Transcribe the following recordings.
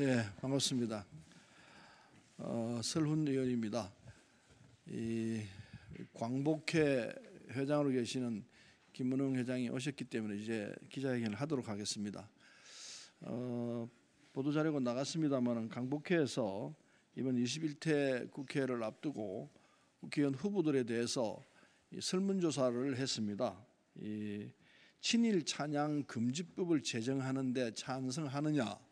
예, 반갑습니다. 어, 설훈 의원입니다. 이 광복회 회장으로 계시는 김문흥 회장이 오셨기 때문에 이제 기자회견을 하도록 하겠습니다. 어, 보도 자료가 나갔습니다만은 광복회에서 이번 21대 국회를 앞두고 국회의원 후보들에 대해서 설문조사를 했습니다. 이 친일 찬양 금지법을 제정하는데 찬성하느냐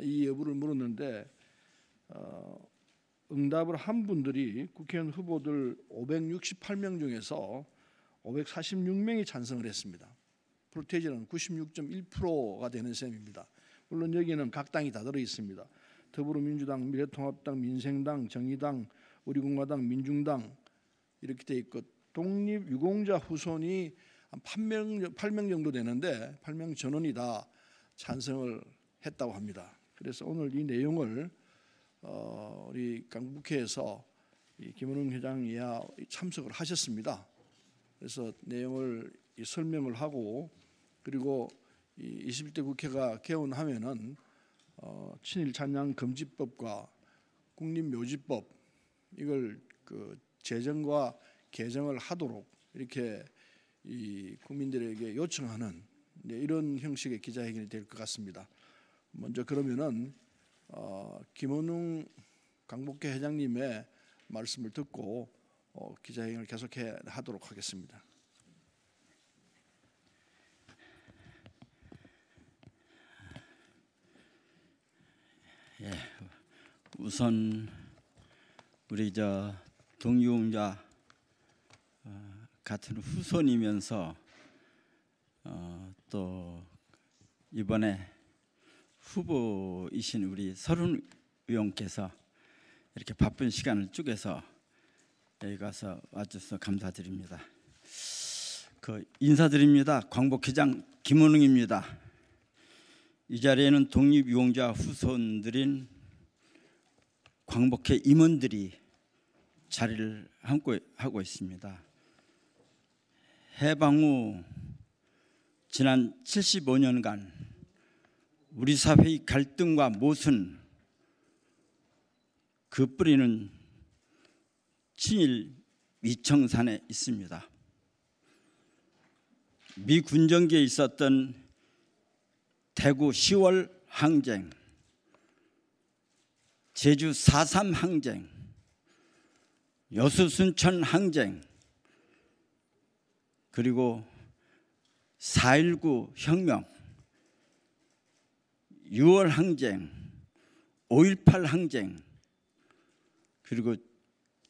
이 여부를 물었는데 어, 응답을 한 분들이 국회의원 후보들 568명 중에서 546명이 찬성을 했습니다. 프로테지는 96.1%가 되는 셈입니다. 물론 여기는 각 당이 다 들어 있습니다. 더불어민주당, 미래통합당, 민생당, 정의당, 우리공화당, 민중당 이렇게 돼 있고 독립 유공자 후손이 한 8명, 8명 정도 되는데 8명 전원이 다 찬성을 했다고 합니다. 그래서 오늘 이 내용을 어, 우리 강북회에서 이 김은웅 회장 이하 참석을 하셨습니다. 그래서 내용을 이 설명을 하고 그리고 이 21대 국회가 개원하면은 어, 친일 찬양 금지법과 국립묘지법 이걸 그재정과 개정을 하도록 이렇게 이 국민들에게 요청하는 네, 이런 형식의 기자회견이 될 것 같습니다. 먼저 그러면은 어, 김원웅 강복회 회장님의 말씀을 듣고 어, 기자회견을 계속해 하도록 하겠습니다. 예, 우선 우리 저 동유음자 어, 같은 후손이면서 어, 또 이번에 후보이신 우리 서른 의원께서 이렇게 바쁜 시간을 쪼개서 여기 가서 와주셔서 감사드립니다. 그 인사드립니다. 광복회장 김원웅입니다. 이 자리에는 독립유공자 후손들인 광복회 임원들이 자리를 함께 하고 있습니다. 해방 후 지난 75년간 우리 사회의 갈등과 모순 그 뿌리는 친일 위청산에 있습니다. 미 군정기에 있었던 대구 10월 항쟁, 제주 4.3 항쟁, 여수 순천 항쟁, 그리고 4.19 혁명 6월 항쟁, 5.18 항쟁, 그리고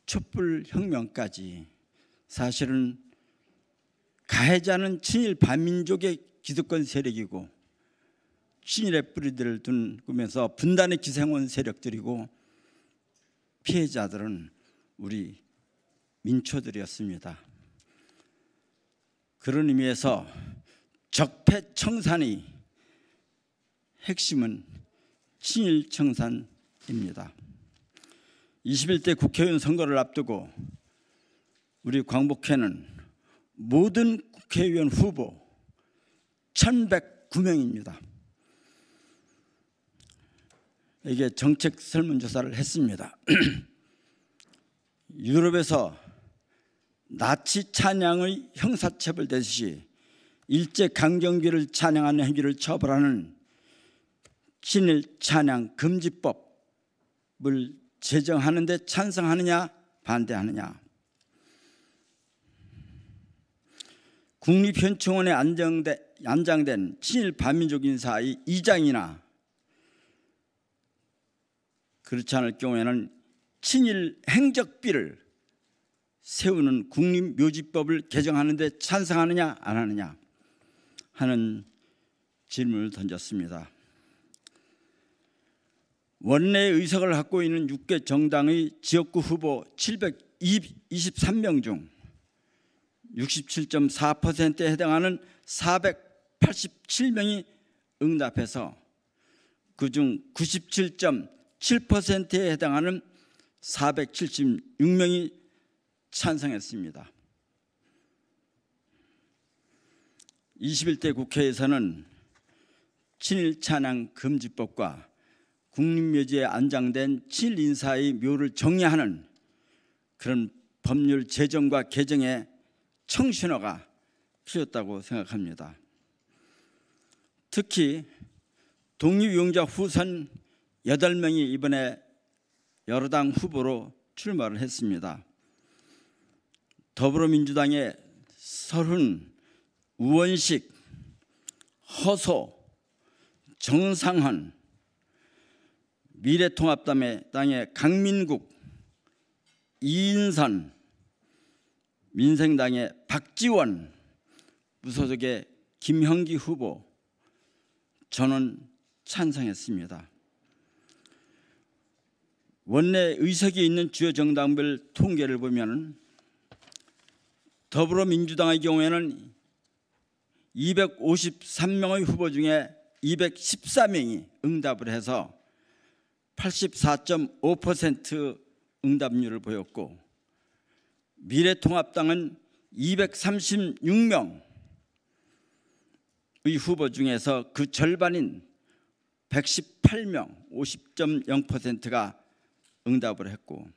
촛불 혁명까지 사실은 가해자는 친일 반민족의 기득권 세력이고 친일의 뿌리들을 둔 꾸면서 분단의 기생원 세력들이고 피해자들은 우리 민초들이었습니다. 그런 의미에서 적폐청산이 핵심은 친일 청산입니다. 21대 국회의원 선거를 앞두고 우리 광복회는 모든 국회의원 후보 1,109명입니다. 이게 정책 설문조사를 했습니다. 유럽에서 나치 찬양의 형사처벌 대시 일제 강경기를 찬양하는 행위를 처벌하는 신일 찬양 금지법을 제정하는데 찬성하느냐 반대하느냐 국립현충원에 안정돼, 안장된 친일 반민족 인사의 이장이나 그렇지 않을 경우에는 친일 행적비를 세우는 국립묘지법을 개정하는데 찬성하느냐 안 하느냐 하는 질문을 던졌습니다. 원내 의석을 갖고 있는 6개 정당의 지역구 후보 723명 중 67.4%에 해당하는 487명이 응답해서 그 중 97.7%에 해당하는 476명이 찬성했습니다. 21대 국회에서는 친일 찬양 금지법과 국립묘지에 안장된 7인사의 묘를 정리하는 그런 법률 제정과 개정의 청신호가 필요했다고 생각합니다. 특히 독립용자 후선 8명이 이번에 여러 당 후보로 출마를 했습니다. 더불어민주당의 서훈, 우원식, 허소, 정상헌, 미래통합담의 땅에 강민국, 이인선, 민생당의 박지원, 무소속의 김형기 후보 저는 찬성했습니다. 원내 의석이 있는 주요 정당별 통계를 보면 더불어민주당의 경우에는 253명의 후보 중에 214명이 응답을 해서 84.5% 응답률을 보였고 미래통합당은 236명의 후보 중에서 그 절반인 118명 50.0%가 응답을 했고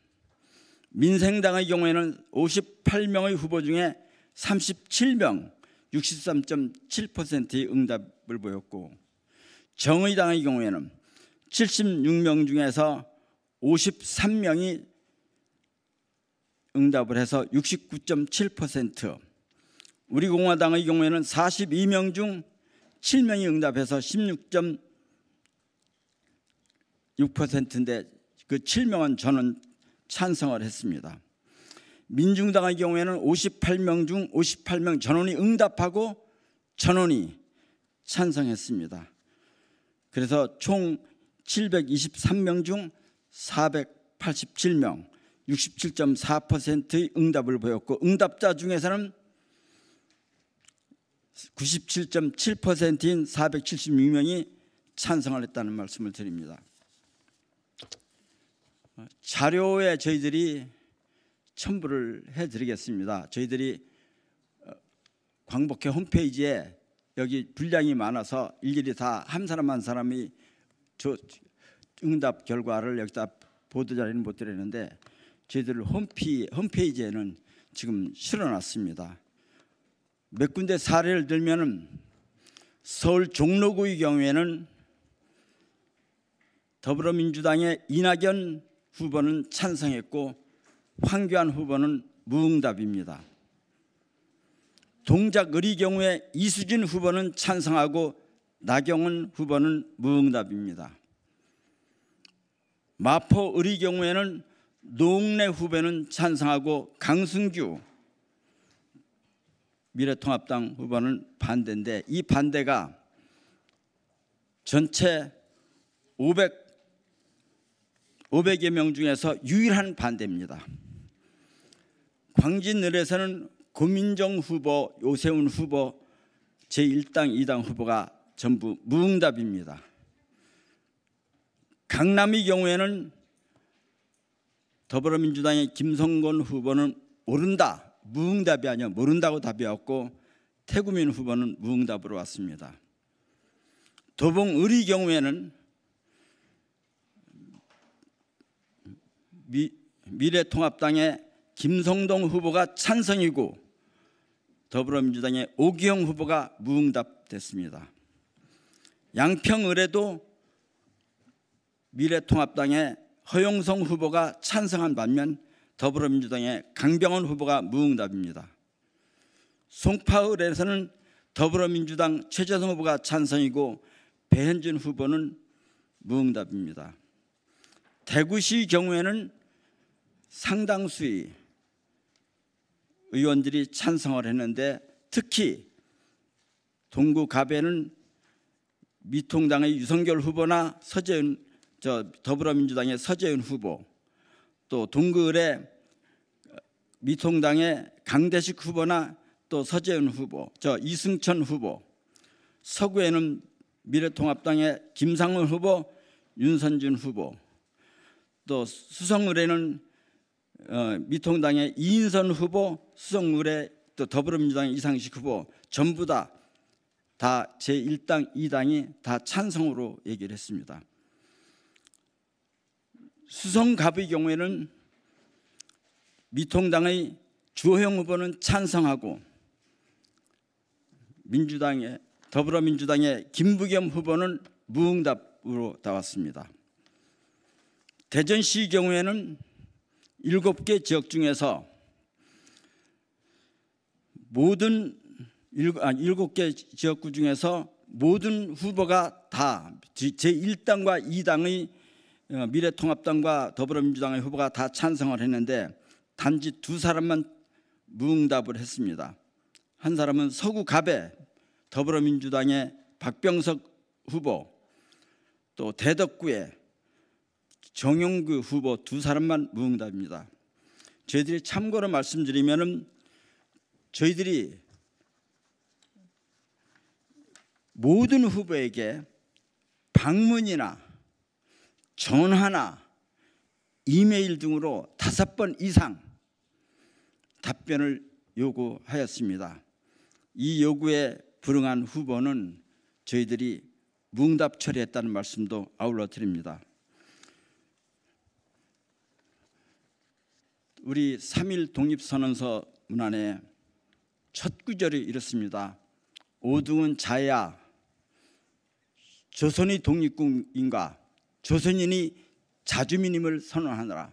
민생당의 경우에는 58명의 후보 중에 37명 63.7%의 응답을 보였고 정의당의 경우에는 76명 중에서 53명이 응답을 해서 69.7% 우리 공화당의 경우에는 42명 중 7명이 응답해서 16.6%인데 그 7명은 저는 찬성을 했습니다. 민중당의 경우에는 58명 중 58명 전원이 응답하고 전원이 찬성했습니다. 그래서 총 723명 중 487명 67.4%의 응답을 보였고 응답자 중에서는 97.7%인 476명이 찬성을 했다는 말씀을 드립니다. 자료에 저희들이 첨부를 해드리겠습니다. 저희들이 어, 광복회 홈페이지에 여기 분량이 많아서 일일이 다 한 사람 한 사람이 저 응답 결과를 여기다 보도 자료는못 드렸는데 저희들 홈피 홈페이지에는 지금 실어놨습니다. 몇 군데 사례를 들면 서울 종로구의 경우에는 더불어민주당의 이낙연 후보는 찬성했고 황교안 후보는 무응답입니다. 동작의리 경우에 이수진 후보는 찬성하고 나경원 후보는 무응답입니다. 마포 의리 경우에는 노웅래 후배는 찬성하고 강승규 미래통합당 후보는 반대인데 이 반대가 전체 500 500여 명 중에서 유일한 반대입니다. 광진을에서는 고민정 후보, 요세훈 후보, 제1당, 2당 후보가 전부 무응답입니다. 강남의 경우에는 더불어민주당의 김성건 후보는 모른다, 무응답이 아니야 모른다고 답이 왔고 태구민 후보는 무응답으로 왔습니다. 도봉의 경우에는 미, 미래통합당의 김성동 후보가 찬성이고 더불어민주당의 오기영 후보가 무응답됐습니다. 양평을에도 미래통합당의 허용성 후보가 찬성한 반면 더불어민주당의 강병원 후보가 무응답입니다. 송파을에서는 더불어민주당 최재성 후보가 찬성이고 배현진 후보는 무응답입니다. 대구시 경우에는 상당수의 의원들이 찬성을 했는데 특히 동구 갑에는 미통당의 유성결 후보나 서재윤 저 더불어민주당의 서재윤 후보 또 동굴의 미통당의 강대식 후보나 또 서재윤 후보 저 이승천 후보 서구에는 미래통합당의 김상훈 후보 윤선진 후보 또 수성을에는 어, 미통당의 이인선 후보 수성을의또 더불어민주당의 이상식 후보 전부 다다 제1당, 2당이 다 찬성으로 얘기를 했습니다. 수성갑의 경우에는 미통당의 주호영 후보는 찬성하고 민주당의 더불어민주당의 김부겸 후보는 무응답으로 나왔습니다. 대전시 의 경우에는 7개 지역 중에서 모든 일곱 개 지역구 중에서 모든 후보가 다 제1당과 2당의 어, 미래통합당과 더불어민주당의 후보가 다 찬성을 했는데 단지 두 사람만 무응답을 했습니다. 한 사람은 서구 갑의 더불어민주당의 박병석 후보 또 대덕구의 정용구 후보 두 사람만 무응답입니다. 저희들이 참고로 말씀드리면 저희들이 모든 후보에게 방문이나 전화나 이메일 등으로 다섯 번 이상 답변을 요구하였습니다. 이 요구에 불응한 후보는 저희들이 뭉답 처리했다는 말씀도 아울러 드립니다. 우리 3일 독립선언서 문안에 첫 구절이 이렇습니다. 오둥은 자야 조선이 독립국인가 조선인이 자주민임을 선언하느라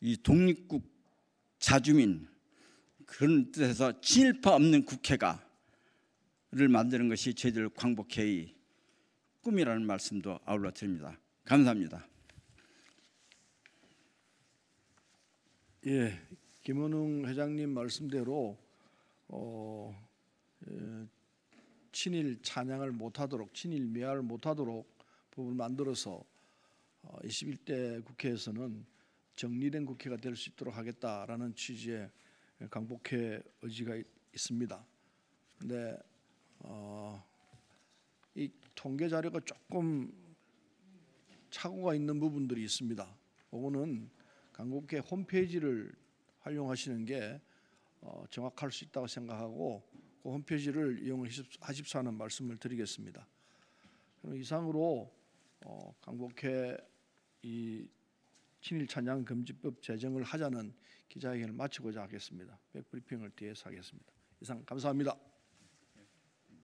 이 독립국 자주민 그런 뜻에서 친일파 없는 국회가를 만드는 것이 저희들 광복회의 꿈이라는 말씀도 아울러 드립니다. 감사합니다. 예, 김원웅 회장님 말씀대로 어, 친일 찬양을 못하도록 친일 미화를 못하도록 법을 만들어서 21대 어, 국회에서는 정리된 국회가 될 수 있도록 하겠다라는 취지의 강복회 의지가 있습니다. 근데 어, 이 통계 자료가 조금 착오가 있는 부분들이 있습니다. 그거는 강국회 홈페이지를 활용하시는 게 어, 정확할 수 있다고 생각하고 그 홈페이지를 이용하십사는 말씀을 드리겠습니다. 그럼 이상으로 어, 강복회 이 친일 찬양 금지법 제정을 하자는 기자회견을 마치고자 하겠습니다. 백브리핑을 뒤에서 하겠습니다. 이상 감사합니다.